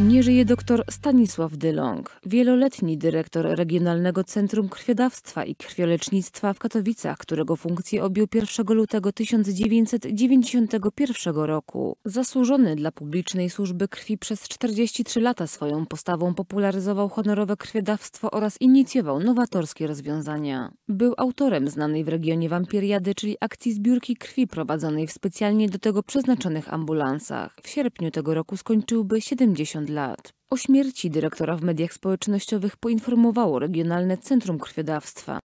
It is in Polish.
Nie żyje dr Stanisław Dylong, wieloletni dyrektor Regionalnego Centrum Krwiodawstwa i Krwiolecznictwa w Katowicach, którego funkcję objął 1 lutego 1991 roku. Zasłużony dla publicznej służby krwi przez 43 lata swoją postawą popularyzował honorowe krwiodawstwo oraz inicjował nowatorskie rozwiązania. Był autorem znanej w regionie wampiriady, czyli akcji zbiórki krwi prowadzonej w specjalnie do tego przeznaczonych ambulansach. W sierpniu tego roku skończyłby 70 lat. O śmierci dyrektora w mediach społecznościowych poinformowało Regionalne Centrum Krwiodawstwa.